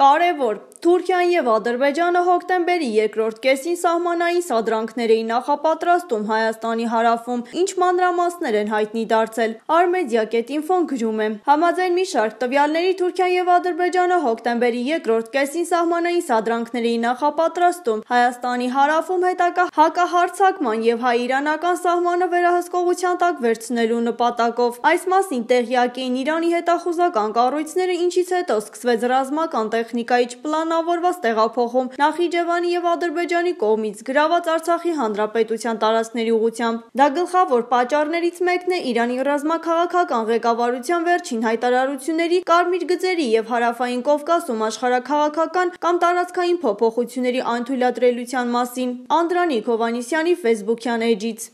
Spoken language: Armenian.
Կարևոր. Թուրքիան եւ Ադրբեջանը հոկտեմբերի երկրորդ կեսին սահմանային սադրանքներ էին նախապատրաստում Հայաստանի հարավում, ինչ մանրամասներ են հայտնի դարձել։ Armedia.info-ն գրում է. Համաձայն մի շարք տվյալների Թուրքիան եւ Ադրբեջանը հոկտեմբերի երկրորդ կեսին սահմանային սադրանքներ էին նախապատրաստում Հայաստանի հարավում հետակա հակահարցակման եւ հայ-իրանական սահմանը վերահսկողության տակ վերցնելու նպատակով։ Այս մասին տեղյակ էին Իրանի հետախուզական կառույցները, ինչից հետո սկսվեց ռազմական տեղ տեխնիկայիչ պլանավորված տեղափոխում Նախիջևանի եւ Ադրբեջանի կողմից գրաված Արցախի հանրապետության տարածքների ուղությամբ։ Դա գլխավոր պատճառներից մեկն է Իրանի ռազմաքաղաքական ղեկավարության վերջին հայտարարությունների կարմիր գծերի եւ հարավային Կովկասում աշխարհակաղաքական կամ տարածքային փոփոխությունների անթույլատրելիության մասին։ Անդրանիկ Հովանիսյանի Facebook-յան էջից